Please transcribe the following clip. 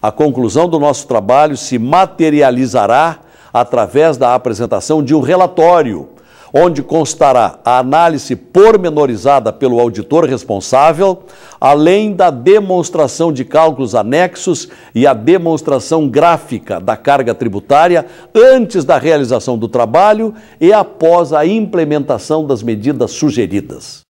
A conclusão do nosso trabalho se materializará através da apresentação de um relatório, onde constará a análise pormenorizada pelo auditor responsável, além da demonstração de cálculos anexos e a demonstração gráfica da carga tributária antes da realização do trabalho e após a implementação das medidas sugeridas.